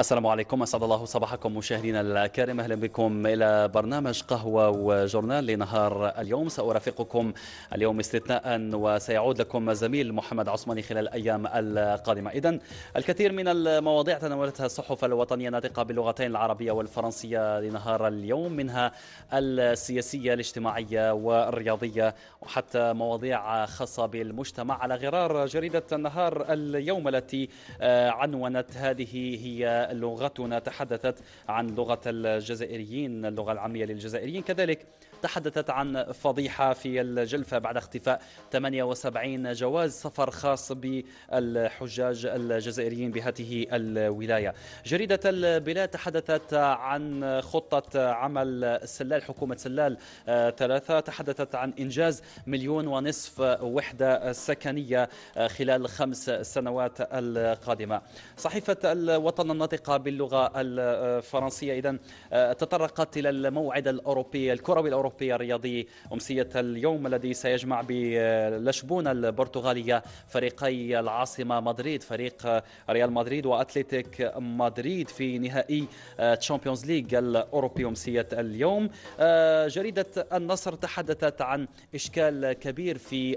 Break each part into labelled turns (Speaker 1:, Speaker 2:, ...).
Speaker 1: السلام عليكم اسعد الله صباحكم مشاهدينا الكرام اهلا بكم الى برنامج قهوه وجورنال لنهار اليوم سارافقكم اليوم استثناء وسيعود لكم زميل محمد عثماني خلال الايام القادمه اذا الكثير من المواضيع تناولتها الصحف الوطنيه الناطقه باللغتين العربيه والفرنسيه لنهار اليوم منها السياسيه الاجتماعيه والرياضيه وحتى مواضيع خاصه بالمجتمع على غرار جريده النهار اليوم التي آه، عنونت هذه هي لغتنا تحدثت عن لغة الجزائريين اللغة العامية للجزائريين كذلك تحدثت عن فضيحة في الجلفة بعد اختفاء 78 جواز سفر خاص بالحجاج الجزائريين بهذه الولاية جريدة البلاد تحدثت عن خطة عمل سلال حكومة سلال آه، ثلاثة تحدثت عن إنجاز مليون ونصف وحدة سكنية آه، خلال خمس سنوات القادمة صحيفة الوطن الناطقة باللغة الفرنسية إذا آه، تطرقت إلى الموعد الأوروبي الكروي الأوروبي الأوروبي الرياضي أمسية اليوم الذي سيجمع بلشبونة البرتغالية فريقي العاصمة مدريد فريق ريال مدريد واتليتيك مدريد في نهائي تشامبيونز ليج الأوروبي أمسية اليوم آه، جريدة النصر تحدثت عن إشكال كبير في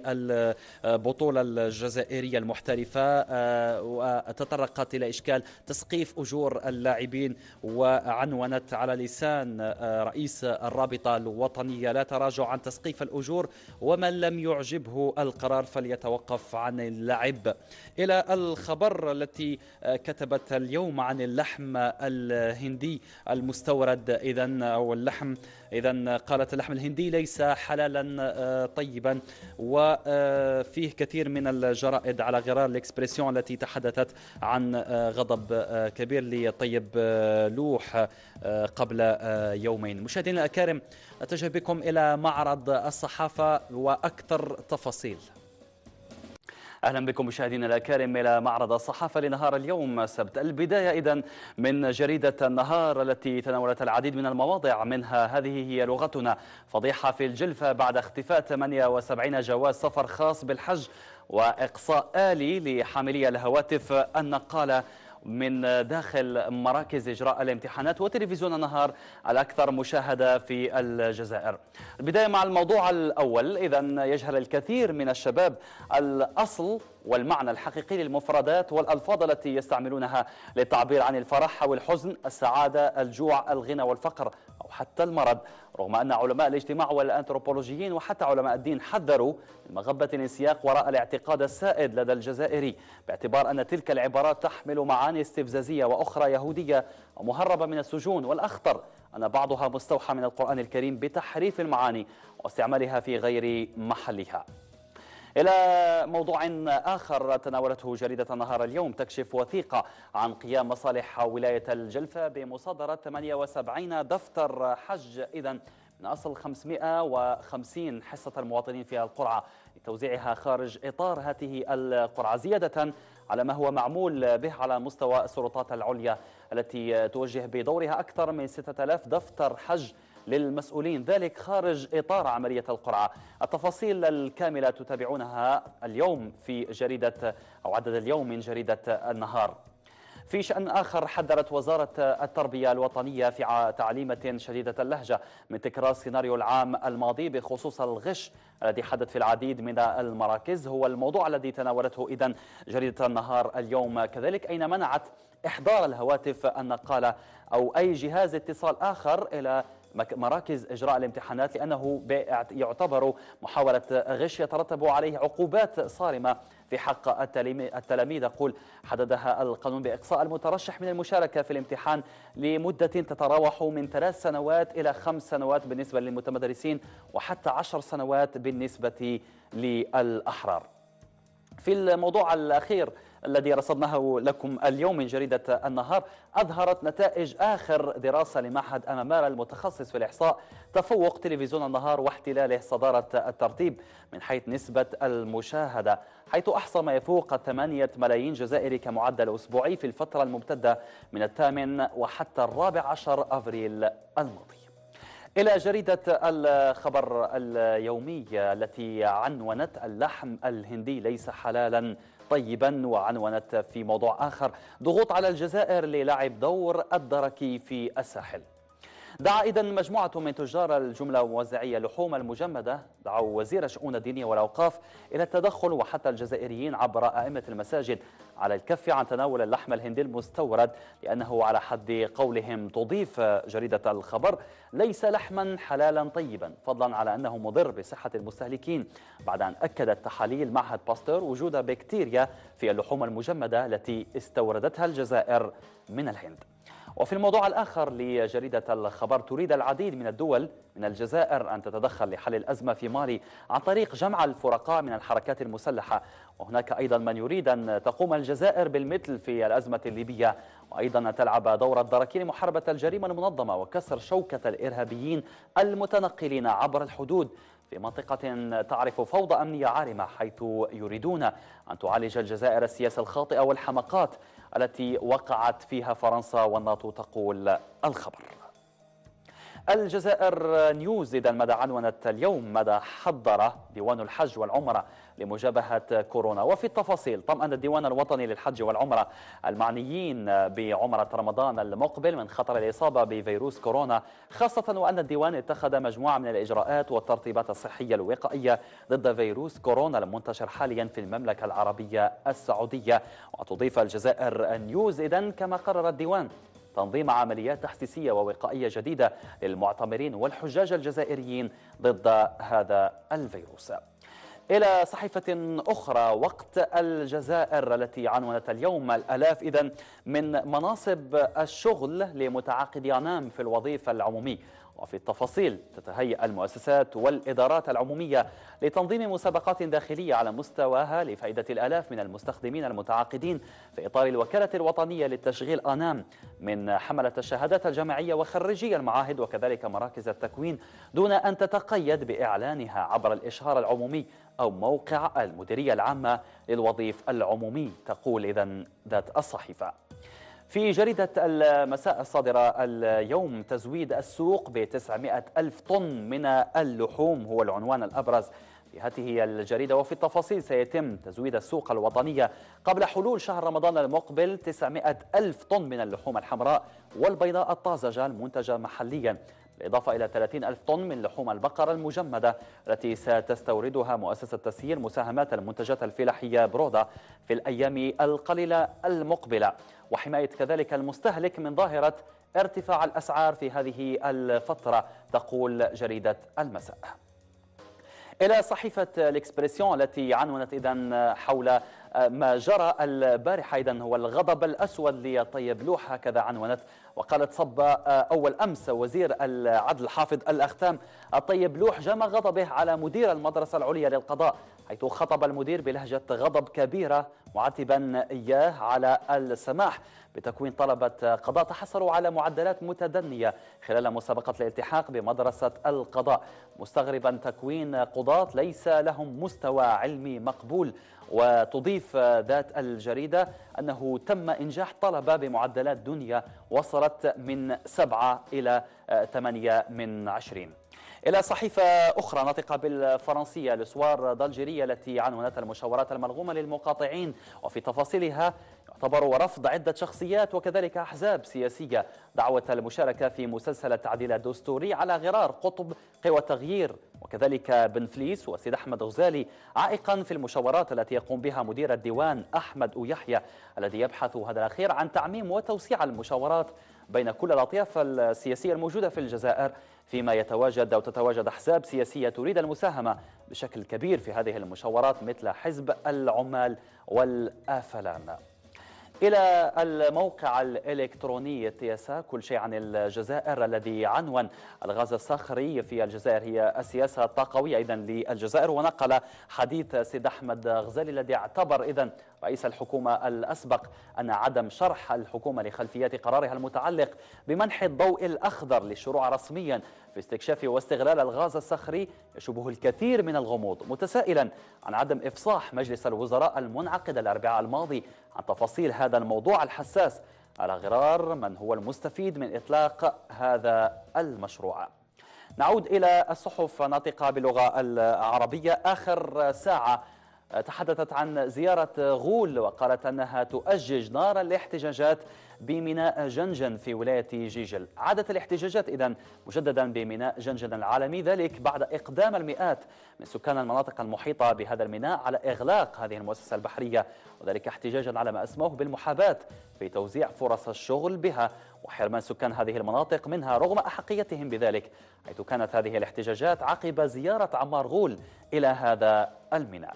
Speaker 1: البطولة الجزائرية المحترفة آه، وتطرقت إلى إشكال تسقيف أجور اللاعبين وعنونت على لسان آه، رئيس الرابطة الوطنية الوطنية لا تراجع عن تسقيف الأجور ومن لم يعجبه القرار فليتوقف عن اللعب إلى الخبر التي كتبت اليوم عن اللحم الهندي المستورد إذا أو اللحم إذا قالت اللحم الهندي ليس حلالا آه، طيبا وفيه آه، كثير من الجرائد على غرار الإكسبريسيون التي تحدثت عن آه، غضب كبير لطيب لوح قبل يومين مشاهدينا الأكارم أتجه بكم إلى معرض الصحافة وأكثر تفاصيل أهلا بكم مشاهدينا الكرام إلى معرض الصحافة لنهار اليوم السبت البداية إذا من جريدة النهار التي تناولت العديد من المواضع منها هذه هي لغتنا فضيحة في الجلفة بعد اختفاء 78 جواز سفر خاص بالحج وإقصاء آلي لحاملي الهواتف النقالة من داخل مراكز إجراء الامتحانات وتلفزيون النهار الأكثر مشاهدة في الجزائر البداية مع الموضوع الأول إذا يجهل الكثير من الشباب الأصل والمعنى الحقيقي للمفردات والألفاظ التي يستعملونها للتعبير عن الفرح والحزن السعادة الجوع الغنى والفقر أو حتى المرض رغم أن علماء الاجتماع والأنثروبولوجيين وحتى علماء الدين حذروا من مغبة الانسياق وراء الاعتقاد السائد لدى الجزائري باعتبار أن تلك العبارات تحمل معاني استفزازية وأخرى يهودية ومهربة من السجون والأخطر أن بعضها مستوحى من القرآن الكريم بتحريف المعاني واستعمالها في غير محلها إلى موضوع آخر تناولته جريدة نهار اليوم تكشف وثيقة عن قيام مصالح ولاية الجلفة بمصادرة 78 دفتر حج إذا من أصل 550 حصة المواطنين في القرعة لتوزيعها خارج إطار هذه القرعة زيادة على ما هو معمول به على مستوى السلطات العليا التي توجه بدورها أكثر من 6000 دفتر حج للمسؤولين ذلك خارج إطار عملية القرعة التفاصيل الكاملة تتابعونها اليوم في جريدة أو عدد اليوم من جريدة النهار في شأن آخر حذرت وزارة التربية الوطنية في تعليمة شديدة اللهجة من تكرار سيناريو العام الماضي بخصوص الغش الذي حدث في العديد من المراكز هو الموضوع الذي تناولته إذا جريدة النهار اليوم كذلك أين منعت إحضار الهواتف النقالة أو أي جهاز اتصال آخر إلى مراكز إجراء الامتحانات لأنه يعتبر محاولة غش يترتب عليه عقوبات صارمة في حق التلاميذ أقول حددها القانون بإقصاء المترشح من المشاركة في الامتحان لمدة تتراوح من ثلاث سنوات إلى خمس سنوات بالنسبة للمتمدرسين وحتى عشر سنوات بالنسبة للأحرار في الموضوع الأخير الذي رصدناه لكم اليوم من جريدة النهار أظهرت نتائج آخر دراسة لمعهد أمامار المتخصص في الإحصاء تفوق تلفزيون النهار واحتلاله صدارة الترتيب من حيث نسبة المشاهدة حيث أحصى ما يفوق 8 ملايين جزائري كمعدل أسبوعي في الفترة الممتدة من الثامن وحتى الرابع عشر أفريل الماضي إلى جريدة الخبر اليومي التي عنونت اللحم الهندي ليس حلالا طيبا وعنونت في موضوع آخر ضغوط على الجزائر للعب دور الدركي في الساحل دعا إذا مجموعة من تجار الجملة وموزعي اللحوم المجمدة دعوا وزير الشؤون الدينية والأوقاف إلى التدخل وحتى الجزائريين عبر أئمة المساجد على الكف عن تناول اللحم الهندي المستورد لأنه على حد قولهم تضيف جريدة الخبر ليس لحما حلالا طيبا فضلا على أنه مضر بصحة المستهلكين بعد أن أكدت تحاليل معهد باستور وجود بكتيريا في اللحوم المجمدة التي استوردتها الجزائر من الهند وفي الموضوع الآخر لجريدة الخبر تريد العديد من الدول من الجزائر أن تتدخل لحل الأزمة في مالي عن طريق جمع الفرقاء من الحركات المسلحة وهناك أيضا من يريد أن تقوم الجزائر بالمثل في الأزمة الليبية وأيضا أن تلعب دور الدراكين محاربة الجريمة المنظمة وكسر شوكة الإرهابيين المتنقلين عبر الحدود في منطقة تعرف فوضى أمنية عارمة حيث يريدون أن تعالج الجزائر السياسة الخاطئة والحمقات التي وقعت فيها فرنسا والناتو تقول الخبر الجزائر نيوز إذا مدى عنونت اليوم مدى حضر ديوان الحج والعمرة لمجابهة كورونا وفي التفاصيل طمأن الديوان الوطني للحج والعمرة المعنيين بعمرة رمضان المقبل من خطر الإصابة بفيروس كورونا خاصة وأن الديوان اتخذ مجموعة من الإجراءات والترطيبات الصحية الوقائية ضد فيروس كورونا المنتشر حاليا في المملكة العربية السعودية وتضيف الجزائر نيوز إذن كما قرر الديوان تنظيم عمليات تحسيسية ووقائية جديدة للمعتمرين والحجاج الجزائريين ضد هذا الفيروس إلى صحيفة أخرى وقت الجزائر التي عنونت اليوم الألاف إذن من مناصب الشغل لمتعاقدي أنام في الوظيفة العمومية وفي التفاصيل تتهيأ المؤسسات والإدارات العمومية لتنظيم مسابقات داخلية على مستواها لفائدة الآلاف من المستخدمين المتعاقدين في إطار الوكالة الوطنية للتشغيل أنام من حملة الشهادات الجامعية وخريجي المعاهد وكذلك مراكز التكوين دون أن تتقيد بإعلانها عبر الإشهار العمومي أو موقع المديرية العامة للوظيف العمومي تقول إذا ذات الصحيفة في جريدة المساء الصادرة اليوم تزويد السوق ب 900 ألف طن من اللحوم هو العنوان الأبرز في هذه الجريدة وفي التفاصيل سيتم تزويد السوق الوطنية قبل حلول شهر رمضان المقبل 900 ألف طن من اللحوم الحمراء والبيضاء الطازجة المنتجة محليا بالإضافة إلى 30 ألف طن من لحوم البقرة المجمدة التي ستستوردها مؤسسة تسيير مساهمات المنتجات الفلاحية برودة في الأيام القليلة المقبلة وحماية كذلك المستهلك من ظاهرة ارتفاع الأسعار في هذه الفترة تقول جريدة المساء إلى صحيفة الإكسبريسيون التي عنونت إذا حول ما جرى البارحة إذا هو الغضب الأسود لطيب لوح هكذا عنونت وقالت صب أول أمس وزير العدل حافظ الأختام الطيب لوح جمع غضبه على مدير المدرسة العليا للقضاء حيث خطب المدير بلهجة غضب كبيرة معاتبا إياه على السماح بتكوين طلبة قضاء تحصلوا على معدلات متدنية خلال مسابقة الالتحاق بمدرسة القضاء مستغربا تكوين قضاة ليس لهم مستوى علمي مقبول وتضيف ذات الجريدة أنه تم إنجاح طلبة بمعدلات دنيا وصلت من سبعة إلى ثمانية من عشرين إلى صحيفة أخرى ناطقة بالفرنسية لسوار دالجيرية التي عنونت المشاورات الملغومة للمقاطعين وفي تفاصيلها يعتبر رفض عدة شخصيات وكذلك أحزاب سياسية دعوة المشاركة في مسلسل التعديل الدستوري على غرار قطب قوى تغيير وكذلك بن فليس وسيد أحمد غزالي عائقا في المشاورات التي يقوم بها مدير الديوان أحمد يحيى الذي يبحث هذا الأخير عن تعميم وتوسيع المشاورات بين كل الأطياف السياسية الموجودة في الجزائر فيما يتواجد أو تتواجد أحزاب سياسية تريد المساهمة بشكل كبير في هذه المشاورات مثل حزب العمال والآفلام إلى الموقع الإلكتروني تياسا كل شيء عن الجزائر الذي عنون الغاز الصخري في الجزائر هي السياسة الطاقوية إذا للجزائر ونقل حديث سيد أحمد غزالي الذي اعتبر إذا رئيس الحكومة الأسبق أن عدم شرح الحكومة لخلفيات قرارها المتعلق بمنح الضوء الأخضر للشروع رسميا في استكشاف واستغلال الغاز الصخري يشبه الكثير من الغموض متسائلا عن عدم إفصاح مجلس الوزراء المنعقد الأربعاء الماضي عن تفاصيل هذا الموضوع الحساس على غرار من هو المستفيد من إطلاق هذا المشروع نعود إلى الصحف ناطقة باللغة العربية آخر ساعة تحدثت عن زيارة غول وقالت أنها تؤجج نار الاحتجاجات بميناء جنجن في ولاية جيجل عادت الاحتجاجات إذا مجددا بميناء جنجن العالمي ذلك بعد إقدام المئات من سكان المناطق المحيطة بهذا الميناء على إغلاق هذه المؤسسة البحرية وذلك احتجاجا على ما أسموه بالمحاباة في توزيع فرص الشغل بها وحرمان سكان هذه المناطق منها رغم أحقيتهم بذلك حيث كانت هذه الاحتجاجات عقب زيارة عمار غول إلى هذا الميناء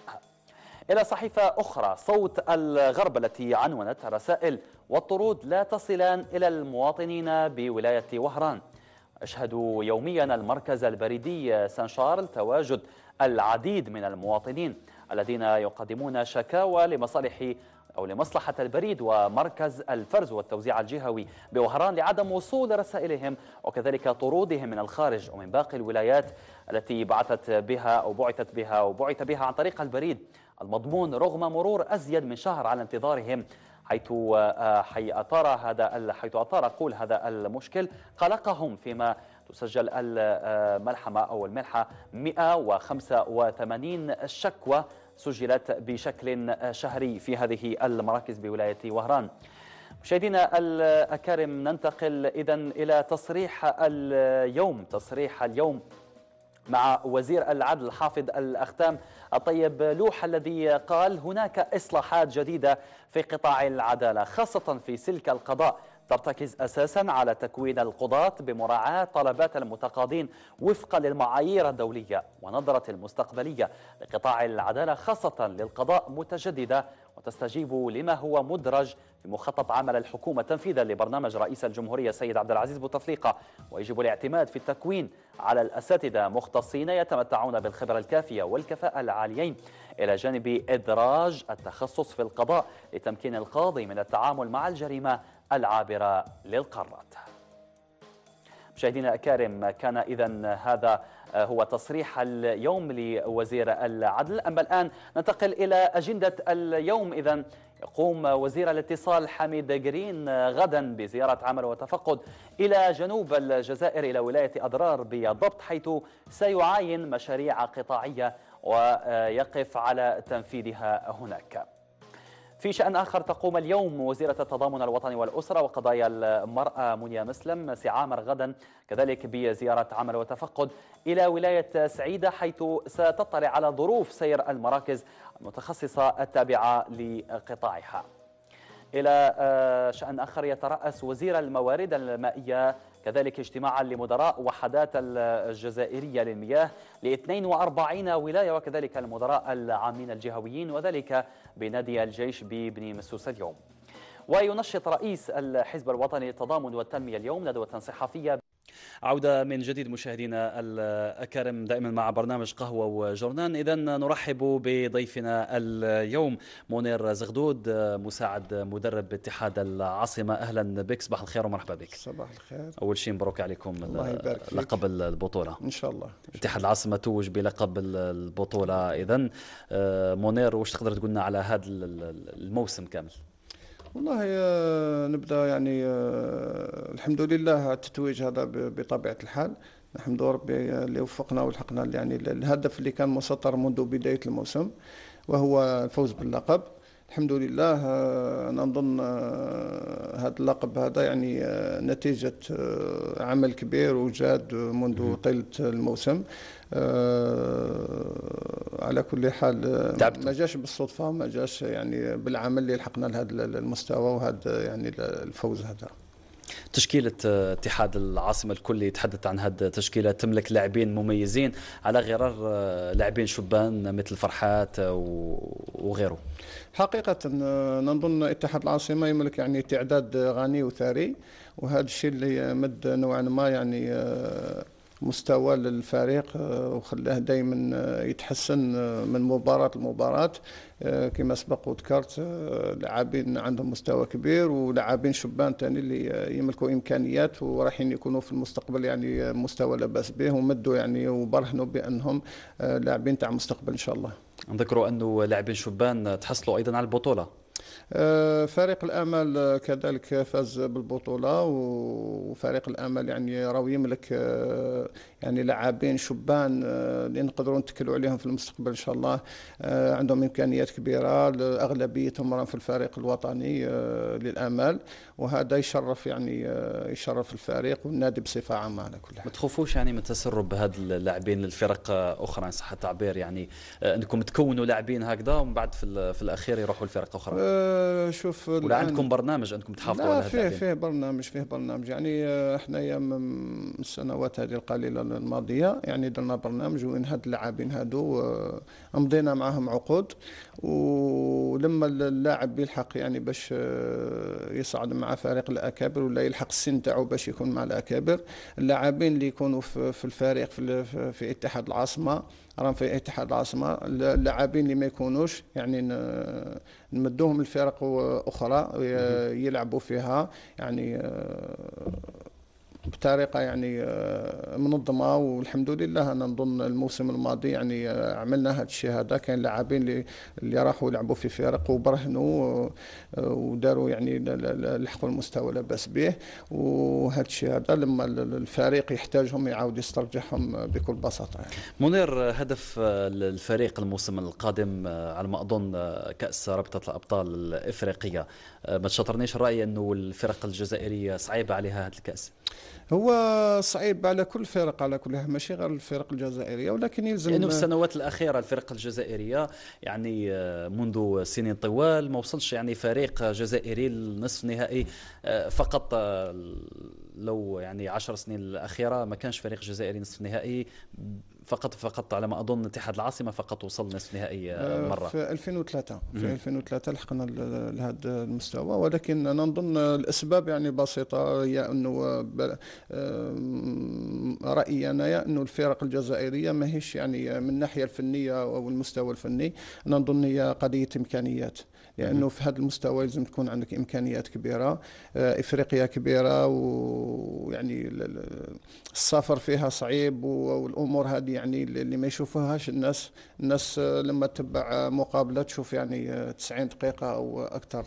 Speaker 1: إلى صحيفة أخرى صوت الغرب التي عنونت رسائل والطرود لا تصلان إلى المواطنين بولاية وهران أشهد يوميا المركز البريدي سان شارل تواجد العديد من المواطنين الذين يقدمون شكاوى لمصالح أو لمصلحة البريد ومركز الفرز والتوزيع الجهوي بوهران لعدم وصول رسائلهم وكذلك طرودهم من الخارج ومن باقي الولايات التي بعثت بها أو بعثت بها أو بعث بها عن طريق البريد المضمون رغم مرور أزيد من شهر على انتظارهم حيث آه، حي أثار هذا حيث أثار قول هذا المشكل قلقهم فيما تسجل الملحمة آه، أو الملحة 185 شكوى سجلت بشكل شهري في هذه المراكز بولاية وهران مشاهدينا الأكارم ننتقل إذا إلى تصريح اليوم تصريح اليوم مع وزير العدل حافظ الأختام الطيب لوح الذي قال هناك إصلاحات جديدة في قطاع العدالة خاصة في سلك القضاء ترتكز أساسا على تكوين القضاة بمراعاة طلبات المتقاضين وفقا للمعايير الدولية ونظرة المستقبلية لقطاع العدالة خاصة للقضاء متجددة وتستجيب لما هو مدرج في مخطط عمل الحكومة تنفيذا لبرنامج رئيس الجمهورية السيد عبد العزيز بوتفليقة ويجب الاعتماد في التكوين على الأساتذة مختصين يتمتعون بالخبرة الكافية والكفاءة العاليين إلى جانب إدراج التخصص في القضاء لتمكين القاضي من التعامل مع الجريمة العابرة للقارات مشاهدينا الكرام كان إذا هذا آه، هو تصريح اليوم لوزير العدل أما الآن ننتقل إلى أجندة اليوم إذا يقوم وزير الاتصال حميد جرين غدا بزيارة عمل وتفقد إلى جنوب الجزائر إلى ولاية أضرار بالضبط حيث سيعاين مشاريع قطاعية ويقف على تنفيذها هناك في شأن آخر تقوم اليوم وزيرة التضامن الوطني والأسرة وقضايا المرأة منيا مسلم سعامر غدا كذلك بزيارة عمل وتفقد إلى ولاية سعيدة حيث ستطلع على ظروف سير المراكز المتخصصة التابعة لقطاعها إلى آه، شأن آخر يترأس وزير الموارد المائية كذلك اجتماعا لمدراء وحدات الجزائرية للمياه ل 42 ولاية وكذلك المدراء العامين الجهويين وذلك بنادي الجيش بابن مسوس اليوم وينشط رئيس الحزب الوطني للتضامن والتنمية اليوم ندوة صحفية عودة من جديد مشاهدينا الأكارم دائما مع برنامج قهوة وجورنان إذا نرحب بضيفنا اليوم منير زغدود مساعد مدرب اتحاد العاصمة أهلا بك صباح الخير ومرحبا بك صباح الخير أول شيء مبروك عليكم لقب البطولة إن شاء الله اتحاد العاصمة توج بلقب البطولة إذا آه، منير وش تقدر تقولنا على هذا الموسم كامل
Speaker 2: والله آه، نبدا يعني آه، الحمد لله التتويج هذا بطبيعه الحال لله ربي آه، اللي وفقنا ولحقنا يعني الهدف اللي كان مسطر منذ بدايه الموسم وهو الفوز باللقب الحمد لله انا نظن هذا اللقب هذا يعني نتيجه عمل كبير وجاد منذ طيله الموسم آه، على كل حال آه، تعبت. ما جاش بالصدفه ما جاش
Speaker 1: يعني بالعمل اللي لحقنا لهذا المستوى وهذا آه، يعني الفوز هذا تشكيلة اتحاد العاصمة الكلي تحدث عن هذه التشكيلة تملك لاعبين مميزين على غرار لاعبين شبان مثل فرحات وغيره
Speaker 2: حقيقة نظن اتحاد العاصمة يملك يعني تعداد غني وثري وهذا الشيء اللي مد نوعا ما يعني مستوى للفريق آه، وخلاه دائما آه، يتحسن آه، من مباراه لمباراه كما سبق وذكرت لاعبين عندهم مستوى كبير ولاعبين شبان ثاني اللي يملكوا امكانيات ورايحين يكونوا في المستقبل يعني مستوى لا باس به ومدوا يعني وبرهنوا بانهم لاعبين تاع مستقبل ان شاء الله
Speaker 1: نذكروا انه لاعبين شبان تحصلوا ايضا على البطوله
Speaker 2: آه، فريق الامل كذلك فاز بالبطوله وفريق الامل يعني راهو يملك آه، يعني لاعبين شبان آه، اللي نقدروا نتكلوا عليهم في المستقبل ان شاء الله عندهم امكانيات كبيره اغلبيتهم راهم في الفريق الوطني للامل وهذا يشرف يعني
Speaker 1: آه، يشرف الفريق والنادي بصفه عامه على كل حال. ما تخوفوش يعني من تسرب هاد اللاعبين للفرق آه، اخرى ان صح التعبير يعني, يعني، آه، انكم تكونوا لاعبين هكذا ومن بعد في, في الاخير يروحوا لفرق اخرى. أه شوف ولا عندكم برنامج انكم تحافظوا على هذا فيه فيه
Speaker 2: برنامج فيه برنامج يعني احنا من السنوات هذه القليله الماضيه يعني درنا برنامج وين هاد اللاعبين هادو امضينا معاهم عقود ولما اللاعب يلحق يعني باش يصعد مع مع فريق الاكابر ولا يلحق السن تاعو باش يكون مع الاكابر اللاعبين اللي يكونوا في الفريق في اتحاد العاصمه راهم في اتحاد العاصمه اللاعبين اللي ما يكونوش يعني نمدوهم لفرق اخرى يلعبوا فيها يعني آه، بطريقه يعني آه، منظمه والحمد لله انا نظن الموسم الماضي يعني آه، عملنا هذا الشيء هذا كان لاعبين اللي اللي راحوا لعبوا في فرق وبرهنوا آه، وداروا يعني لحقوا المستوى لا باس به وهذا الشيء هذا لما الفريق يحتاجهم يعاود يسترجعهم بكل بساطه يعني.
Speaker 1: منير هدف الفريق الموسم القادم على ما اظن كاس رابطه الابطال الافريقيه ما تشطرنيش الراي انه الفرق الجزائريه صعيبه عليها هذا الكاس
Speaker 2: هو صعيب على كل فرق على كلها ماشي غير الفرق الجزائريه ولكن يلزم لانه يعني في
Speaker 1: السنوات الاخيره الفرق الجزائريه يعني آه، منذ سنين طوال ما وصلش يعني فريق جزائري للنصف النهائي آه، فقط آه، لو يعني 10 سنين الاخيره ما كانش فريق جزائري نصف نهائي فقط فقط على ما اظن اتحاد العاصمه فقط وصل نصف نهائي آه، آه، مره في
Speaker 2: 2003 في 2003 لحقنا لهذا المستوى ولكن انا نظن الاسباب يعني بسيطه هي انه آه، رايي انا انه الفرق الجزائريه ماهيش يعني من الناحيه الفنيه او المستوى الفني انا نظن هي قضيه امكانيات لانه في هذا المستوى لازم تكون عندك امكانيات كبيره آه، افريقيا كبيره ويعني السفر فيها صعيب والامور هذه يعني اللي ما يشوفوهاش الناس الناس آه، لما تتبع مقابله تشوف يعني 90 آه، دقيقه او اكثر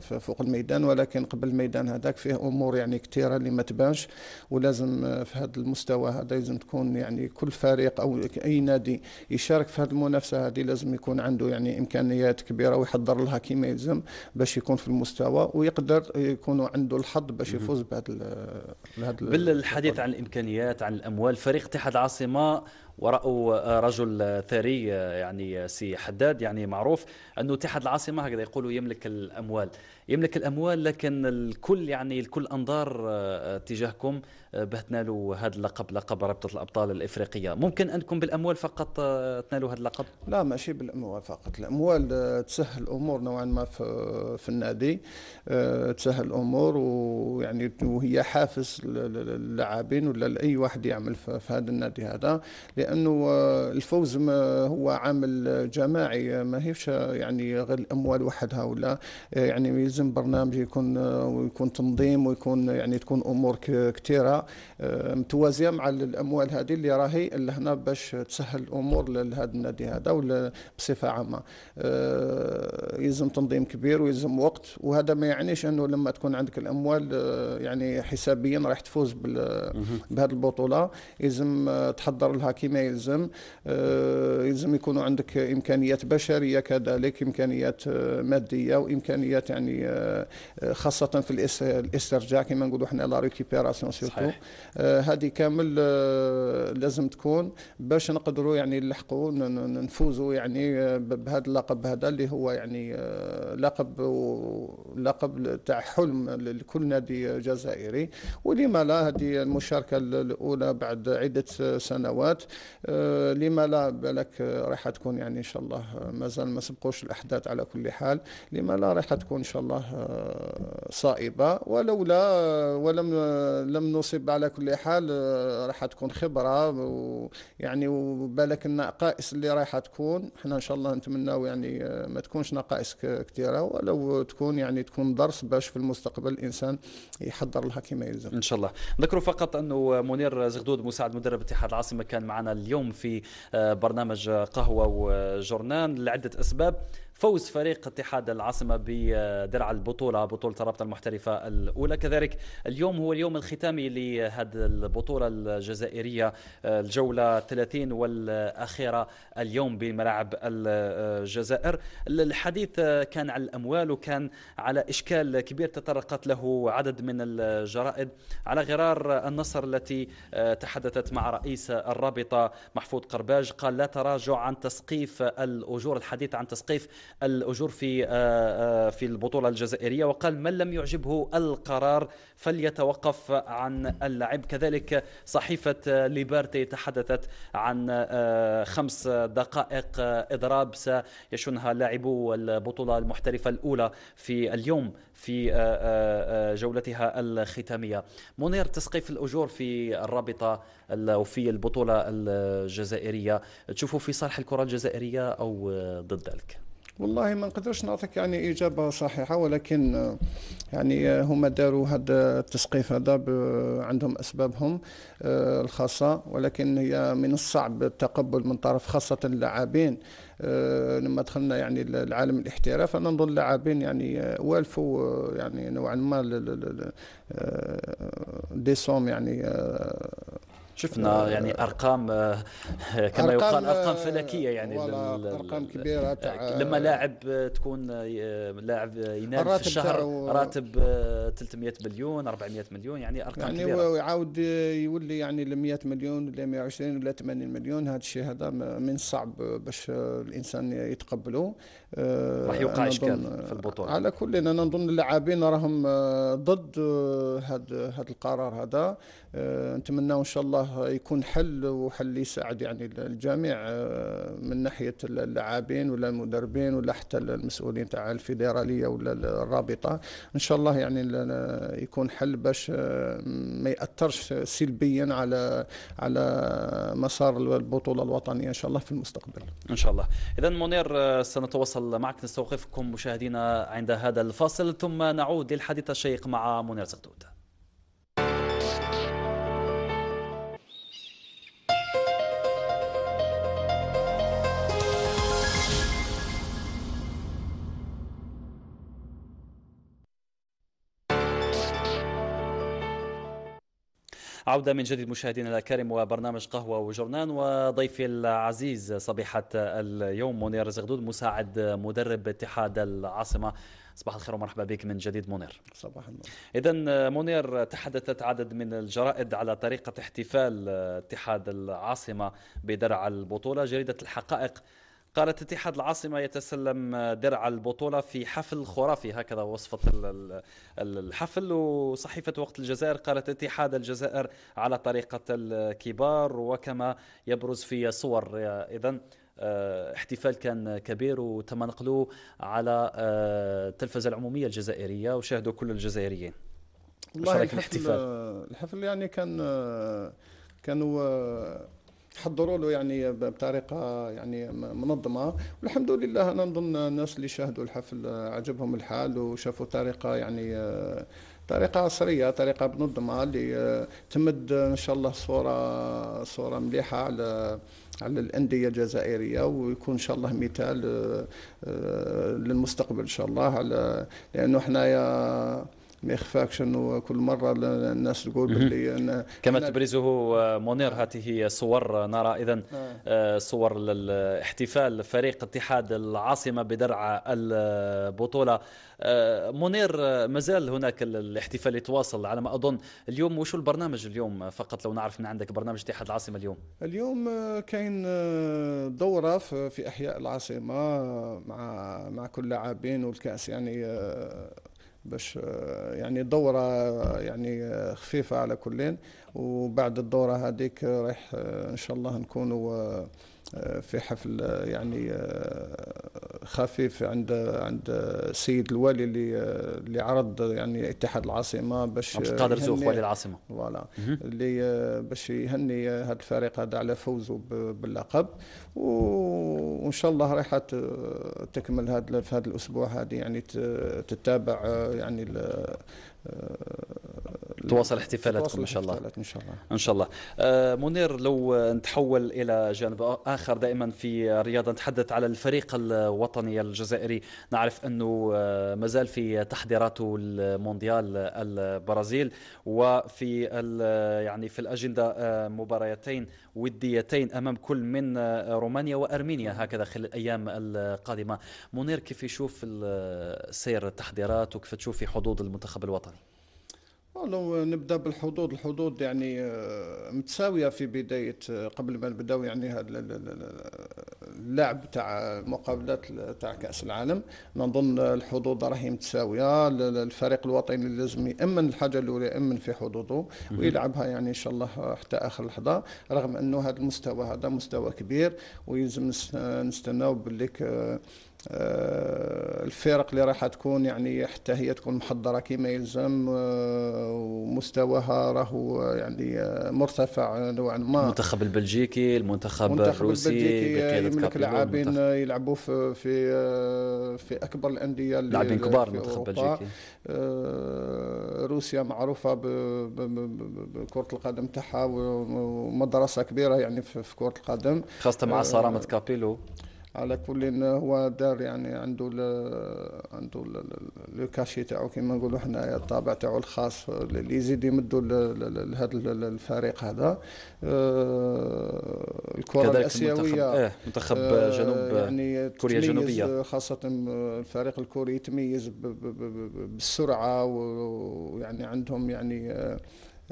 Speaker 2: فوق الميدان ولكن قبل الميدان هذاك فيه امور يعني كثيره اللي ما تبانش ولازم في هذا المستوى هذا لازم تكون يعني كل فريق او اي نادي يشارك في هذه المنافسه هذه لازم يكون عنده يعني امكانيات كبيره ويحضر لها كما يلزم باش يكون في المستوى ويقدر يكون عنده الحظ باش يفوز بهذا
Speaker 1: بهذا بالحديث عن الامكانيات عن الاموال فريق اتحاد العاصمه ورأوا آه، رجل آه، ثري آه، يعني سي حداد يعني معروف أنه اتحاد العاصمة هكذا يقولوا يملك الأموال يملك الأموال لكن الكل يعني الكل أنظار تجاهكم بهتنا له هذا اللقب لقب رابطة الأبطال الإفريقية ممكن أنكم بالأموال فقط تنالوا هذا اللقب؟ لا ماشي بالأموال فقط
Speaker 2: الأموال تسهل الأمور نوعا ما في النادي تسهل الأمور ويعني وهي حافز للاعبين ولا لأي واحد يعمل في هذا النادي هذا لأن لانه آه، الفوز هو عامل جماعي آه، ماهيش آه، يعني غير الاموال وحدها ولا يعني يلزم برنامج يكون ويكون تنظيم ويكون يعني تكون امور كثيره متوازيه مع الاموال هذه اللي راهي لهنا باش تسهل الامور لهذا النادي هذا ولا بصفه عامه يلزم تنظيم كبير ويلزم وقت وهذا ما يعنيش انه لما تكون عندك الاموال يعني حسابيا راح تفوز بهذه البطوله يلزم تحضر لها كي ما يلزم آه، يلزم يكونوا عندك امكانيات بشريه كذلك امكانيات آه، ماديه وامكانيات يعني آه، خاصه في الاسترجاع كما نقولوا حنا لا ريكيبيراسيون سيرتو هذه كامل لازم تكون باش نقدروا يعني نلحقوا نفوزوا يعني بهذا اللقب هذا اللي هو يعني لقب لقب تاع حلم لكل نادي جزائري ولما لا هذه المشاركه الاولى بعد عده سنوات آه، لما لا بالك آه، راح تكون يعني ان شاء الله آه، مازال ما سبقوش الاحداث على كل حال لما لا راح تكون ان شاء الله صائبه ولولا ولم لم نصب على كل حال راح تكون خبره يعني وبالك النقائص اللي راح تكون احنا ان شاء الله نتمناو يعني ما تكونش نقائص كثيره ولو تكون يعني تكون درس باش في المستقبل الانسان يحضر لها كما يلزم
Speaker 1: ان شاء الله نذكر فقط انه منير زغدود مساعد مدرب اتحاد العاصمه كان معنا اليوم في آه، برنامج قهوة وجورنان لعدة أسباب فوز فريق اتحاد العاصمة بدرع البطولة بطولة رابطة المحترفة الأولى كذلك اليوم هو اليوم الختامي لهذه البطولة الجزائرية الجولة 30 والأخيرة اليوم بملاعب الجزائر الحديث كان على الأموال وكان على إشكال كبير تطرقت له عدد من الجرائد على غرار النصر التي تحدثت مع رئيس الرابطة محفوظ قرباج قال لا تراجع عن تسقيف الأجور الحديث عن تسقيف الاجور في آه، آه، في البطوله الجزائريه وقال من لم يعجبه القرار فليتوقف عن اللعب كذلك صحيفه آه، ليبرتي تحدثت عن خمس دقائق اضراب سيشنها لاعبو البطوله المحترفه الاولى في اليوم في جولتها الختاميه منير تسقيف الاجور في الرابطه وفي البطوله الجزائريه تشوفوا في صالح الكره الجزائريه او ضد ذلك والله ما نقدرش نعطيك يعني اجابه
Speaker 2: صحيحه ولكن آه، يعني آه، هما داروا هذا التسقيف هذا آه، عندهم اسبابهم الخاصه ولكن هي من الصعب التقبل من طرف خاصه اللاعبين لما دخلنا يعني العالم الاحتراف انا نظن اللاعبين يعني والفوا يعني نوعا ما ديسوم يعني شفنا آه، يعني آه،
Speaker 1: ارقام آه، كما يقال ارقام فلكيه يعني ارقام كبيره تاع لما لاعب تكون لاعب ينال في الشهر راتب 300 مليون 400 مليون يعني ارقام يعني كبيره
Speaker 2: يعني يعاود يولي يعني ل 100 مليون ولا 120 ولا 80 مليون هذا الشيء هذا من الصعب باش الانسان يتقبله راح يوقع اشكال
Speaker 1: في البطوله على
Speaker 2: كل انا نظن اللاعبين راهم ضد هذا القرار هذا نتمناو ان شاء الله الله يكون حل وحل يساعد يعني الجميع آه، من ناحيه اللاعبين ولا المدربين ولا حتى المسؤولين تاع الفيدراليه ولا الرابطه ان شاء الله يعني يكون حل باش آه، ما ياثرش سلبيا على على مسار البطوله الوطنيه ان شاء الله في المستقبل
Speaker 1: ان شاء الله اذا منير آه، سنتواصل معك نستوقفكم مشاهدينا عند هذا الفاصل ثم نعود للحديث الشيق مع منير زغدود عودة من جديد مشاهدينا الكرام وبرنامج قهوة وجرنان وضيفي العزيز صبيحة اليوم منير زغدود مساعد مدرب اتحاد العاصمة صباح الخير ومرحبا بك من جديد منير صباح النور إذا منير تحدثت عدد من الجرائد على طريقة احتفال اتحاد العاصمة بدرع البطولة جريدة الحقائق قالت اتحاد العاصمة يتسلم درع البطولة في حفل خرافي هكذا وصفت الحفل وصحيفة وقت الجزائر قالت اتحاد الجزائر على طريقة الكبار وكما يبرز في صور إذا آه، احتفال كان كبير وتم نقله على آه، التلفزة العمومية الجزائرية وشاهدوا كل الجزائريين
Speaker 3: والله الحفل, الاحتفال؟
Speaker 2: الحفل يعني كان آه، كانوا حضروا له يعني بطريقه يعني منظمه والحمد لله انا نظن الناس اللي شاهدوا الحفل عجبهم الحال وشافوا طريقه يعني طريقة عصرية طريقة منظمة اللي تمد إن شاء الله صورة صورة مليحة على على الأندية الجزائرية ويكون إن شاء الله مثال آه، للمستقبل إن شاء الله على لأنه حنايا ما يخفاكش انه كل مره الناس تقول باللي كما تبرزه
Speaker 1: آه، منير هذه صور نرى اذا آه. آه، صور الاحتفال فريق اتحاد العاصمه بدرع البطوله منير مازال هناك الاحتفال يتواصل على ما اظن اليوم وشو البرنامج اليوم فقط لو نعرف من عندك برنامج اتحاد العاصمه اليوم
Speaker 2: اليوم كاين دوره في احياء العاصمه مع مع كل لاعبين والكاس يعني باش آه، يعني دورة آه، يعني آه، خفيفة على كلين وبعد الدورة هذيك رايح إن شاء الله نكونوا آه، في حفل آه، يعني آه، خفيف عند عند السيد الوالي اللي اللي عرض يعني اتحاد العاصمه باش عبد القادر زوخ والي العاصمه فوالا اللي باش يهني هذا الفريق هذا على فوزه باللقب وان شاء الله راح تكمل هذا في هذا الاسبوع هذه يعني
Speaker 1: تتابع يعني تواصل احتفالاتكم ان شاء الله ان شاء الله ان شاء الله منير لو نتحول الى جانب اخر دائما في الرياضه نتحدث على الفريق الوطني الجزائري نعرف انه آه، مازال في تحضيراته المونديال البرازيل وفي يعني في الاجنده آه، مباراتين وديتين امام كل من آه، رومانيا وارمينيا هكذا خلال الايام القادمه منير كيف يشوف سير التحضيرات وكيف تشوف في حظوظ المنتخب الوطني
Speaker 2: لو نبدا بالحظوظ الحظوظ يعني آه، متساويه في بدايه آه، قبل ما نبداو يعني هذا اللعب تاع مقابلات تاع كاس العالم نظن الحظوظ راهي متساويه الفريق الوطني لازم يامن الحاجه الاولى يامن في حظوظه ويلعبها يعني ان شاء الله حتى اخر لحظه رغم انه هذا المستوى هذا مستوى كبير ويلزم آه، نستناو بالليك آه، الفرق اللي راح تكون يعني حتى هي تكون محضرة كما يلزم آه، ومستواها راهو يعني آه، مرتفع نوعا ما المنتخب
Speaker 1: البلجيكي المنتخب, المنتخب الروسي البلجيكي يملك لاعبين
Speaker 2: يلعبوا في في في اكبر الانديه لاعبين كبار المنتخب البلجيكي روسيا معروفه بكره القدم تاعها ومدرسه كبيره يعني في كره القدم خاصه مع صرامه كابيلو على كل هو دار يعني عنده ال عنده لو كاشي تاعو كيما نقولوا حنايا الطابع تاعو الخاص اللي يزيد يمدوا لهذا الفريق هذا آه، الكره الاسيويه إيه، آه منتخب جنوب آه، يعني كوريا الجنوبيه خاصه آه، الفريق الكوري يتميز بالسرعه ويعني عندهم يعني آه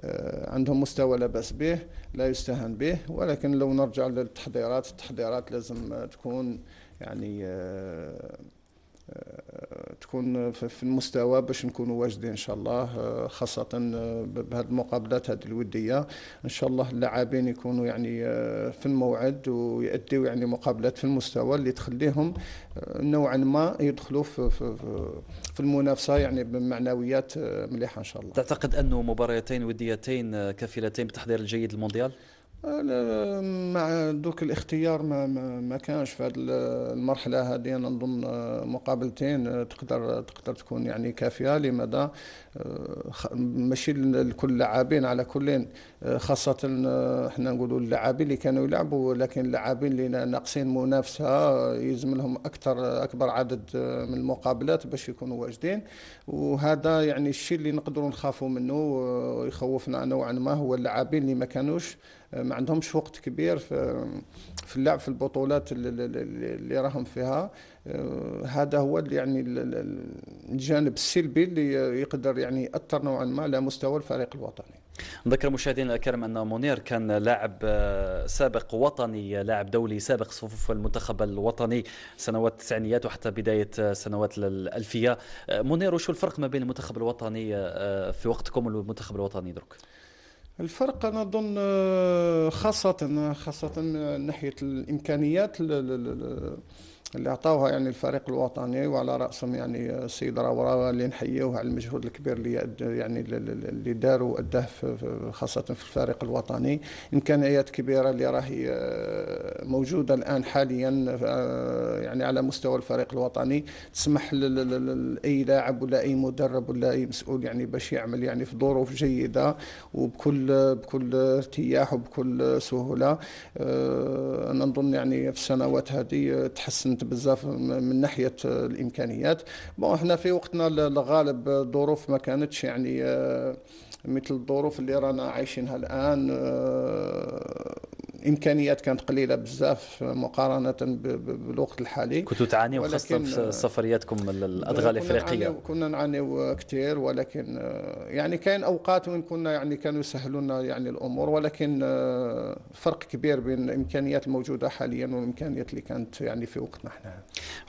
Speaker 2: آه، عندهم مستوى لا باس به لا يستهان به ولكن لو نرجع للتحضيرات التحضيرات لازم تكون يعني آه، آه، تكون في المستوى باش نكونوا واجدين ان شاء الله آه، خاصه آه، بهذه المقابلات هذه الوديه ان شاء الله اللاعبين يكونوا يعني آه، في الموعد ويؤديوا يعني مقابلات في المستوى اللي تخليهم نوعا ما يدخلوا في, في,
Speaker 1: في المنافسه يعني بمعنويات مليحه ان شاء الله تعتقد انه مباريتين وديتين كفيلتين بتحضير الجيد للمونديال مع دوك الاختيار
Speaker 2: ما ما كانش في هذه المرحله هذه انا نظن مقابلتين تقدر تقدر تكون يعني كافيه لماذا أه، ماشي لكل لاعبين على كلين خاصة احنا آه، نقولوا اللاعبين اللي كانوا يلعبوا لكن اللاعبين اللي ناقصين منافسة آه، يلزم لهم أكثر آه، أكبر عدد من المقابلات باش يكونوا واجدين وهذا يعني الشيء اللي نقدروا نخافوا منه ويخوفنا نوعا ما هو اللاعبين اللي ما كانوش ما عندهمش وقت كبير في في اللعب في البطولات اللي, اللي راهم فيها هذا هو يعني الجانب السلبي اللي يقدر يعني ياثر نوعا ما على مستوى الفريق الوطني
Speaker 1: نذكر مشاهدينا الكرام ان منير كان لاعب آه، سابق وطني لاعب دولي سابق صفوف المنتخب الوطني سنوات التسعينيات وحتى بدايه آه، سنوات الالفيه آه، منير وشو الفرق ما بين المنتخب الوطني في وقتكم والمنتخب الوطني درك
Speaker 2: الفرق انا اظن خاصه خاصه من ناحيه الامكانيات اللي عطاوها يعني الفريق الوطني وعلى راسهم يعني السيد راوراوة اللي نحيوه على المجهود الكبير اللي يعني اللي داروا واداه خاصه في الفريق الوطني امكانيات كبيره اللي راهي آه، موجوده الان حاليا آه، يعني على مستوى الفريق الوطني تسمح لاي لاعب ولا اي مدرب ولا اي مسؤول يعني باش يعمل يعني في ظروف جيده وبكل بكل ارتياح وبكل سهوله آه، انا نظن يعني في السنوات هذه تحسنت تحسنت بزاف من ناحيه الامكانيات بون حنا في وقتنا الغالب الظروف ما كانتش يعني آه، مثل الظروف اللي رانا عايشينها الان آه، الامكانيات كانت قليله بزاف مقارنه بالوقت الحالي كنتوا تعانيوا خاصه في آه،
Speaker 1: سفرياتكم الادغال الافريقيه
Speaker 2: كنا نعانيو كثير ولكن آه، يعني كاين اوقات وين كنا يعني كانوا يسهلوا لنا يعني الامور ولكن آه، فرق كبير بين الامكانيات الموجوده حاليا والامكانيات اللي كانت يعني في وقتنا احنا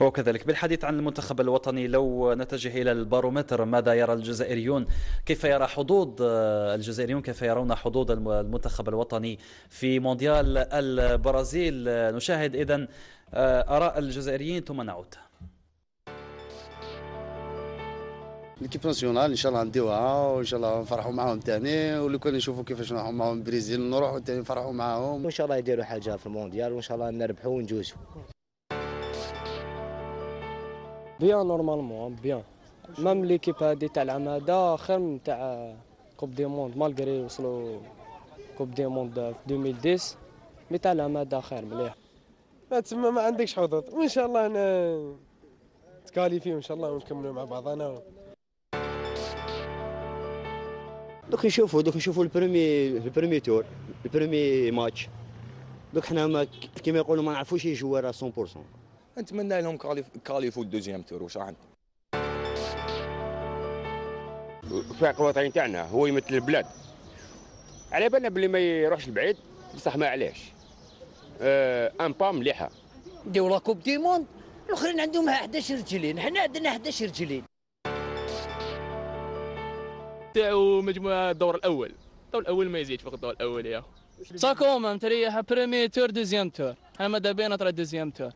Speaker 1: وكذلك بالحديث عن المنتخب الوطني لو نتجه الى البارومتر ماذا يرى الجزائريون كيف يرى حظوظ الجزائريون كيف يرون حظوظ المنتخب الوطني في مونديال البرازيل نشاهد إذا آه، آراء الجزائريين ثم نعود
Speaker 2: ليكيب ناسيونال ان شاء الله نديوها وان شاء الله نفرحوا معاهم ثاني ولو كان
Speaker 4: يشوفوا كيفاش نروحوا معاهم البرازيل نروحوا ثاني نفرحوا معاهم وان شاء الله يديروا حاجه في المونديال وان شاء الله نربحوا ونجوزوا بيان نورمالمون بيان مام ليكيب هادي تاع العماده خير من تاع كوب دي موند مالغري وصلوا كوب دي موند في 2010 بتاع ماده خير مليح تسمى ما عندكش حظوظ وان شاء الله انا فيه وان شاء الله ونكملوا مع بعضنا و... دوك يشوفوا دوك يشوفوا البريمي البريمي تور البريمي ماتش دوك حنا ما كيما يقولوا ما نعرفوش الجوار 100% نتمنى لهم كاليفو الدوزيام تور واش عندنا
Speaker 3: الفريق الوطني تاعنا هو يمثل البلاد على بالنا بلي ما يروحش لبعيد بصح ما علاش ان آه، با مليحه
Speaker 4: ديو لا كوب دي موند الاخرين عندهم 11 رجلين حنا عندنا 11 رجلين تاعو مجموعه الدور الاول الدور الاول ما يزيدش فوق الدور الاول يا
Speaker 1: ساكوما متريح بريمي تور دوزيام تور انا ماذا بينا ترى دوزيام تور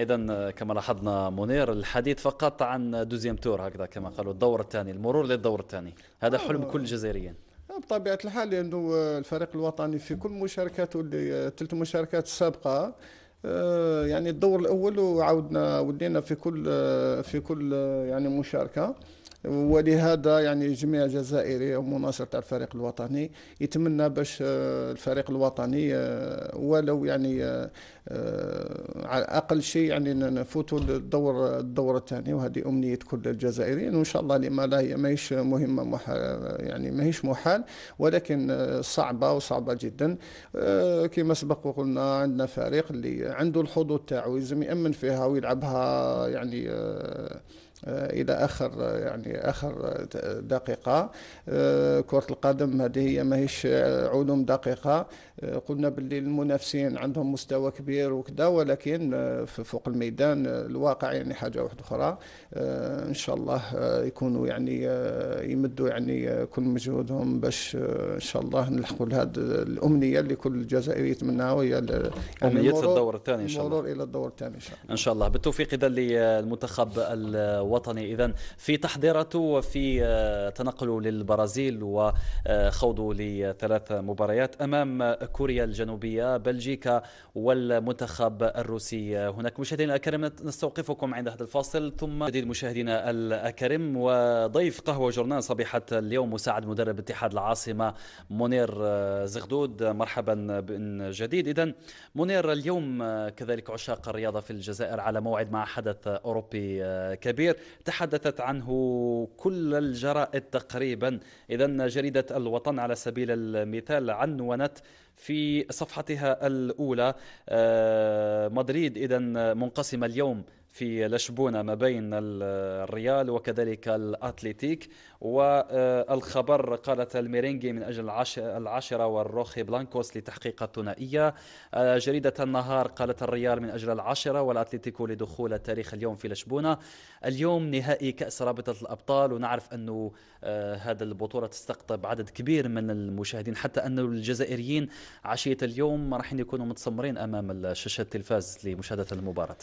Speaker 1: اذا كما لاحظنا منير الحديث فقط عن دوزيام تور هكذا كما قالوا الدور الثاني المرور للدور الثاني هذا حلم كل الجزائريين
Speaker 2: بطبيعه الحال لانه الفريق الوطني في كل مشاركاته اللي ثلاث مشاركات السابقه آه، يعني الدور الاول وعاودنا ولينا في كل في كل آه، يعني مشاركه ولهذا يعني جميع الجزائري ومناصر تاع الفريق الوطني يتمنى باش آه، الفريق الوطني آه، ولو يعني آه، على اقل شيء يعني نفوتوا للدور الدور الثاني وهذه امنيه كل الجزائريين وان شاء الله لما لا هي ماهيش مهمه محال يعني ماهيش محال ولكن صعبه وصعبه جدا كما سبق وقلنا عندنا فريق اللي عنده الحظوظ تاعو يلزم يامن فيها ويلعبها يعني آه، الى اخر آه، يعني اخر آه، دقيقه كره القدم هذه هي ماهيش علوم دقيقه قلنا باللي المنافسين عندهم مستوى كبير وكذا ولكن في فوق الميدان الواقع يعني حاجه واحده اخرى ان شاء الله يكونوا يعني يمدوا يعني كل مجهودهم باش ان شاء الله نلحقوا لهذه الامنيه اللي كل الجزائري يتمناها وهي امنيه الدور الثاني ان شاء الله الى الدور الثاني ان شاء
Speaker 1: الله ان شاء الله بالتوفيق اذا للمنتخب وطني إذا في تحضيراته وفي آه، تنقله للبرازيل وخوضه لثلاث مباريات أمام كوريا الجنوبية بلجيكا والمنتخب الروسي هناك مشاهدينا الكرام نستوقفكم عند هذا الفاصل ثم جديد مشاهدينا الأكارم وضيف قهوة جورنال صبيحة اليوم مساعد مدرب اتحاد العاصمة منير آه، زغدود مرحبا من جديد إذا منير اليوم آه، كذلك عشاق الرياضة في الجزائر على موعد مع حدث أوروبي كبير تحدثت عنه كل الجرائد تقريبا إذا جريدة الوطن على سبيل المثال عنونت في صفحتها الأولى آه، مدريد إذا منقسمة اليوم في لشبونة ما بين الريال وكذلك الأتليتيك والخبر آه، قالت الميرينجي من أجل العشرة والروخي بلانكوس لتحقيق الثنائية آه، جريدة النهار قالت الريال من أجل العشرة والأتليتيكو لدخول تاريخ اليوم في لشبونة اليوم نهائي كأس رابطة الأبطال ونعرف أنه آه، هذا البطولة تستقطب عدد كبير من المشاهدين حتى أن الجزائريين عشية اليوم راح يكونوا متسمرين أمام شاشة التلفاز لمشاهدة المباراة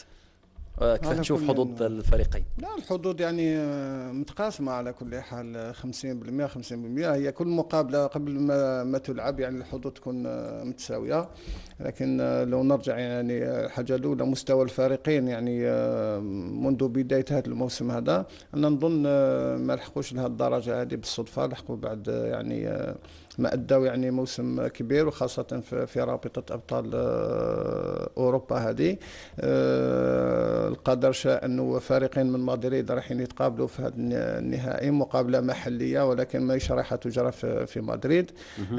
Speaker 1: آه، كيف تشوف حظوظ الفريقين؟
Speaker 2: لا الحظوظ يعني آه، متقاسمه على كل حال 50% آه، 50% هي كل مقابله قبل ما, ما تلعب يعني الحظوظ تكون متساويه لكن لو نرجع يعني الحاجه الاولى مستوى الفريقين يعني منذ بدايه هذا الموسم هذا انا نظن ما لحقوش لهذه الدرجه هذه بالصدفه لحقوا بعد يعني ما اداو يعني موسم كبير وخاصه في رابطه ابطال آه، اوروبا هذه آه، القدر شاء انه فريقين من مدريد رايحين يتقابلوا في هذا النهائي مقابله محليه ولكن ماهيش رايحه تجرى في مدريد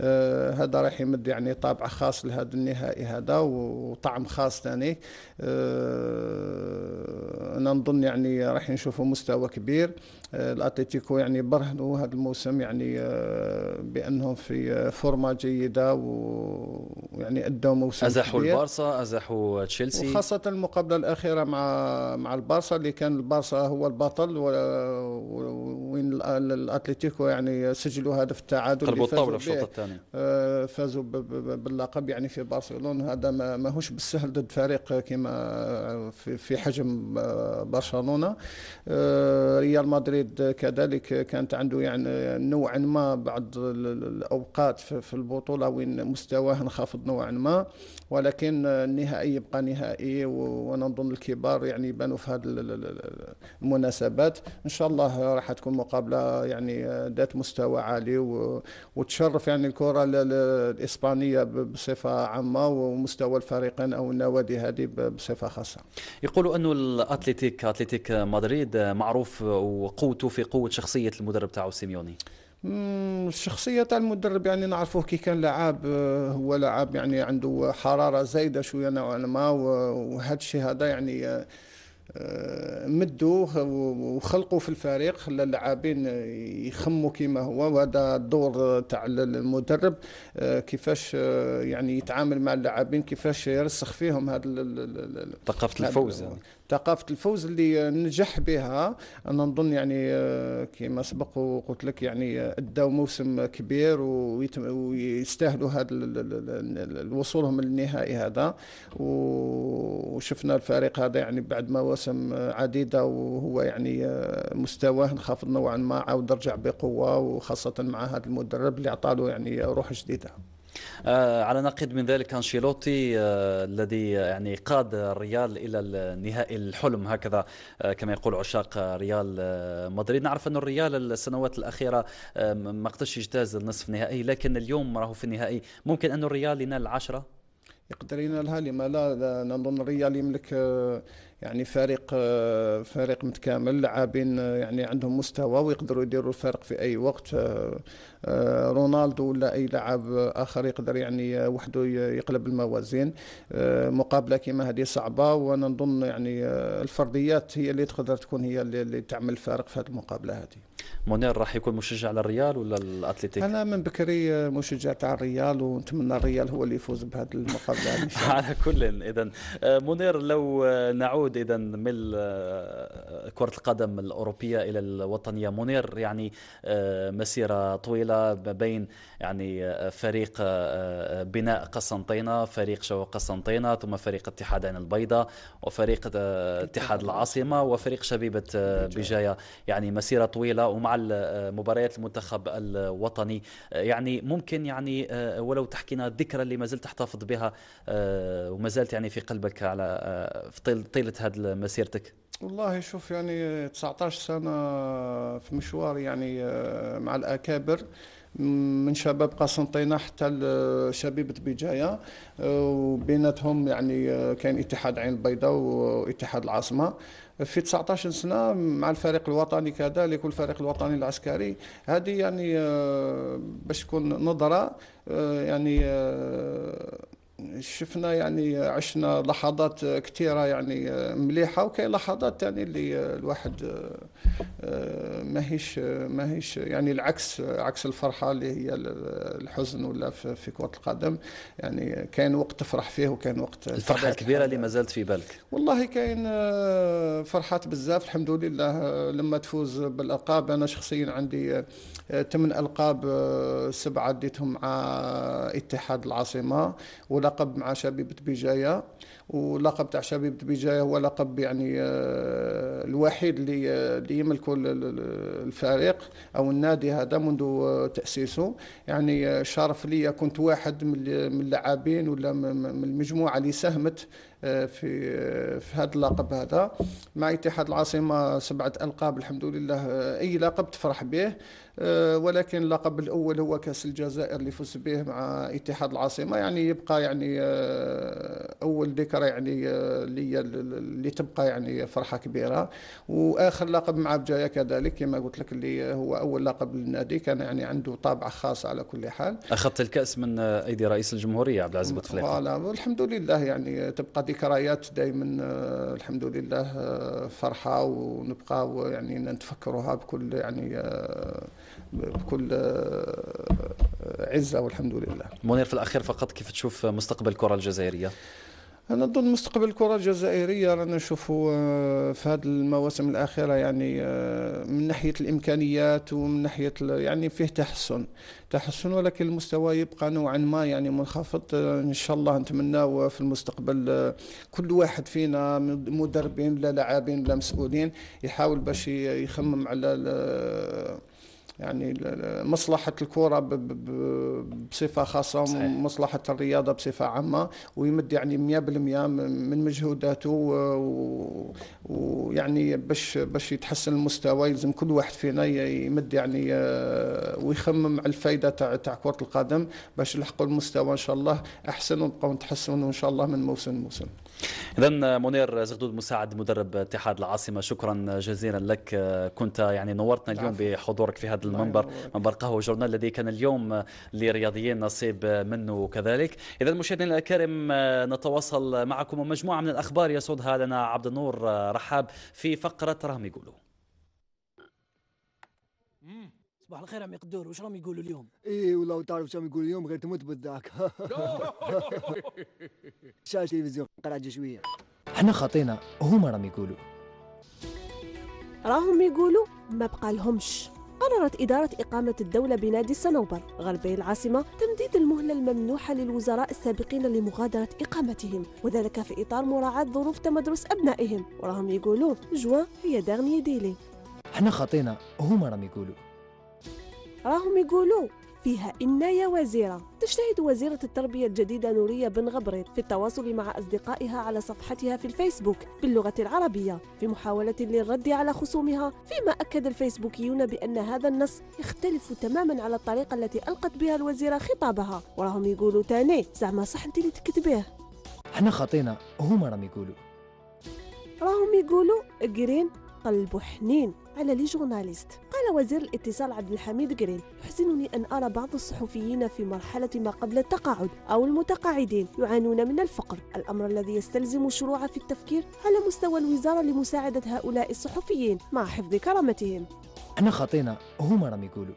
Speaker 2: آه، هذا راح يمد يعني طابع خاص لهذا النهائي هذا وطعم خاص ثاني يعني. انا نظن يعني راح نشوفوا مستوى كبير الاتلتيكو يعني برهنوا هذا الموسم يعني آه، بانهم في آه، فورمه جيده ويعني ادوا موسم ازاحوا البارسا
Speaker 1: ازاحوا تشيلسي وخاصه
Speaker 2: المقابله الاخيره مع مع البارسا اللي كان البارسا هو البطل وين الاتلتيكو يعني سجلوا هدف التعادل قلبوا الطاوله في الشوط الثاني آه، فازوا باللقب يعني في برشلونه هذا ماهوش بالسهل ضد فريق كما في حجم برشلونه ريال مدريد الوليد كذلك كانت عنده يعني نوعا ما بعض الاوقات في البطوله وين مستواه انخفض نوعا ما ولكن النهائي يبقى نهائي وانا نظن الكبار يعني يبانوا في هذه المناسبات ان شاء الله راح تكون مقابله يعني ذات مستوى عالي وتشرف يعني الكره الاسبانيه بصفه عامه ومستوى الفريقين او النوادي هذه بصفه خاصه
Speaker 1: يقولوا انه الاتليتيك اتليتيك مدريد معروف وقوة قوته في قوه شخصيه المدرب تاعو سيميوني
Speaker 2: الشخصيه تاع المدرب يعني نعرفوه كي كان لعاب آه، هو لعاب يعني عنده حراره زايده شويه نوعا ما وهذا الشيء هذا يعني آه، آه، مدوه وخلقوا في الفريق خلى اللاعبين يخموا كما هو وهذا الدور تاع المدرب كيفاش يعني يتعامل مع اللاعبين كيفاش يرسخ فيهم هذا ثقافه الفوز يعني. ثقافه الفوز اللي نجح بها انا نظن يعني آه، كما سبق وقلت لك يعني آه، أداوا موسم كبير ويستاهلوا هذا وصولهم للنهائي هذا وشفنا الفريق هذا يعني بعد مواسم آه، عديده وهو يعني مستواه انخفض نوعا ما عاود رجع بقوه وخاصه مع هذا المدرب اللي عطاله يعني روح جديده
Speaker 1: آه، على نقيض من ذلك انشيلوتي آه، الذي يعني قاد الريال الى النهائي الحلم هكذا آه، كما يقول عشاق ريال مدريد نعرف ان الريال السنوات الاخيره ما قدرش يجتاز النصف النهائي لكن اليوم راه في النهائي ممكن ان الريال ينال العشره
Speaker 2: يقدر ينالها لما لا نظن الريال يملك يعني فريق آه، فريق متكامل لاعبين آه، يعني عندهم مستوى ويقدروا يديروا الفرق في اي وقت آه، رونالدو ولا اي لاعب اخر يقدر يعني وحده يقلب الموازين مقابله كما هذه صعبه وانا نظن يعني الفرديات هي اللي تقدر تكون هي اللي تعمل الفارق في هذه المقابله هذه
Speaker 1: منير راح يكون مشجع للريال ولا الاتليتيك؟ انا
Speaker 2: من بكري مشجع تاع الريال ونتمنى الريال هو اللي
Speaker 1: يفوز بهذه المقابله على كل اذا منير لو نعود نعود اذا من آه، آه، كره القدم الاوروبيه الى الوطنيه منير يعني آه، مسيره طويله ما بين يعني فريق بناء قسنطينه فريق شباب قسنطينه ثم فريق اتحاد عين البيضاء وفريق اتحاد العاصمه وفريق شبيبه بجايه يعني مسيره طويله ومع مباريات المنتخب الوطني يعني ممكن يعني ولو تحكينا الذكرى اللي ما زلت تحتفظ بها وما زالت يعني في قلبك على في طيله بدات هذه مسيرتك؟
Speaker 2: والله شوف يعني 19 سنة في مشوار يعني آه، مع الأكابر من شباب قسنطينة حتى لشبيبة بجاية آه، وبيناتهم يعني آه، كان اتحاد عين البيضاء واتحاد العاصمة في 19 سنة مع الفريق الوطني كذلك والفريق الوطني العسكري هذه يعني باش تكون نظرة يعني شفنا يعني عشنا لحظات كثيره يعني مليحه وكاين لحظات يعني اللي الواحد آه، ماهيش ماهيش يعني العكس عكس الفرحه اللي هي الحزن ولا في كره القدم يعني كاين وقت تفرح فيه وكاين وقت
Speaker 1: الفرحه الكبيره اللي ما زالت في بالك
Speaker 2: والله كاين آه، فرحات بزاف الحمد لله آه، لما تفوز بالالقاب انا شخصيا عندي ثمان القاب آه، سبعه ديتهم مع اتحاد العاصمه ولقب مع شبيبه بجايه ولقب تاع شبيبه بجايه هو لقب يعني آه، الوحيد اللي آه، يملكه الفريق او النادي هذا منذ تاسيسه يعني شرف لي كنت واحد من اللاعبين ولا من المجموعه اللي ساهمت آه، في آه، في هذا اللقب هذا مع اتحاد العاصمه سبعه القاب الحمد لله آه، اي لقب تفرح به ولكن اللقب الاول هو كاس الجزائر اللي فز به مع اتحاد العاصمه يعني يبقى يعني اول ذكرى يعني اللي اللي تبقى يعني فرحه كبيره واخر لقب مع بجايه كذلك كما قلت لك اللي هو اول لقب للنادي كان يعني عنده طابع خاص على كل حال
Speaker 1: اخذت الكاس من ايدي رئيس الجمهوريه عبد العزيز بوتفليقه
Speaker 2: والحمد لله يعني تبقى ذكريات دائما آه، الحمد لله آه، فرحه ونبقى يعني نتفكرها بكل يعني آه، بكل عزه والحمد لله
Speaker 1: منير في الاخير فقط كيف تشوف مستقبل الكره الجزائريه
Speaker 2: انا نظن مستقبل الكره الجزائريه رانا نشوفوا آه، في هذه المواسم الاخيره يعني آه، من ناحيه الامكانيات ومن ناحيه يعني فيه تحسن تحسن ولكن المستوى يبقى نوعا ما يعني منخفض آه، ان شاء الله نتمناو في المستقبل كل واحد فينا مدربين لا لاعبين لا مسؤولين يحاول باش يخمم على يعني مصلحة الكرة بصفة خاصة ومصلحة الرياضة بصفة عامة ويمد يعني 100% من مجهوداته ويعني باش باش يتحسن المستوى يلزم كل واحد فينا يمد يعني آه، ويخمم على الفائدة تاع تاع كرة القدم باش نلحقوا المستوى ان شاء الله احسن ونبقاو نتحسنوا ان شاء الله من موسم لموسم
Speaker 1: اذا منير زغدود مساعد مدرب اتحاد العاصمه شكرا جزيلا لك كنت يعني نورتنا اليوم بحضورك في هذا المنبر منبر قهوه جورنال الذي كان اليوم لرياضيين نصيب منه كذلك اذا مشاهدينا الكرام نتواصل معكم مجموعه من الاخبار يسودها لنا عبد النور آه، رحاب في فقره راهم يقولوا
Speaker 4: صباح الخير عمي قدور واش راهم يقولوا اليوم؟ اي والله تعرف راهم يقولوا اليوم غير تموت بالذاك
Speaker 3: شاش تلفزيون جا شويه
Speaker 4: حنا خاطينا هما راهم يقولوا
Speaker 3: راهم يقولوا ما بقى لهمش قررت إدارة إقامة الدولة بنادي الصنوبر غربي العاصمة تمديد المهلة الممنوحة للوزراء السابقين لمغادرة إقامتهم وذلك في إطار مراعاة ظروف تمدرس أبنائهم وراهم يقولوا جوان هي دغني ديلي
Speaker 4: حنا خاطينا هما راهم يقولوا
Speaker 3: راهم يقولوا فيها إن يا وزيرة تجتهد وزيرة التربية الجديدة نورية بن غبريط في التواصل مع أصدقائها على صفحتها في الفيسبوك باللغة العربية في محاولة للرد على خصومها فيما أكد الفيسبوكيون بأن هذا النص يختلف تماما على الطريقة التي ألقت بها الوزيرة خطابها وراهم يقولوا تاني زعما صح أنت اللي تكتبيه
Speaker 4: احنا خاطينا هما راهم يقولوا
Speaker 3: راهم يقولوا قرين قلبه حنين على لي جورناليست قال وزير الاتصال عبد الحميد قرين يحزنني أن أرى بعض الصحفيين في مرحلة ما قبل التقاعد أو المتقاعدين يعانون من الفقر الأمر الذي يستلزم الشروع في التفكير على مستوى الوزارة لمساعدة هؤلاء الصحفيين مع حفظ كرامتهم
Speaker 4: أنا خطينا هما راهم يقولوا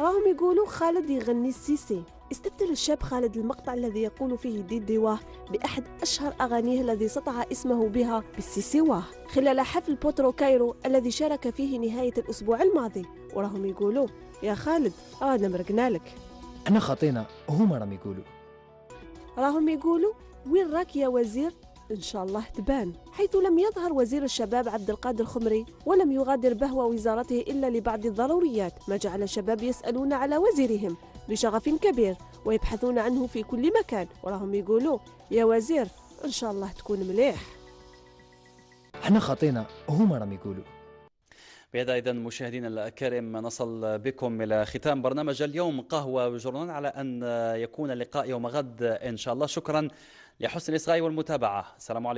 Speaker 3: راهم يقولوا خالد يغني السيسي استبدل الشاب خالد المقطع الذي يقول فيه ديدي واه بأحد أشهر أغانيه الذي سطع اسمه بها بالسيسي واه خلال حفل بوترو كايرو الذي شارك فيه نهاية الأسبوع الماضي وراهم يقولوا يا خالد أنا آه، مرقنا لك
Speaker 4: أنا خطينا هما راهم يقولوا
Speaker 3: راهم يقولوا وين راك يا وزير إن شاء الله تبان حيث لم يظهر وزير الشباب عبد القادر الخمري ولم يغادر بهوى وزارته إلا لبعض الضروريات ما جعل الشباب يسألون على وزيرهم بشغف كبير ويبحثون عنه في كل مكان وراهم يقولوا يا وزير إن شاء الله تكون مليح
Speaker 4: احنا خطينا هما راهم يقولوا
Speaker 1: بهذا اذا مشاهدينا الكرام نصل بكم الى ختام برنامج اليوم قهوه وجرنال على ان يكون اللقاء يوم غد ان شاء الله شكرا لحسن الاصغاء والمتابعه السلام عليكم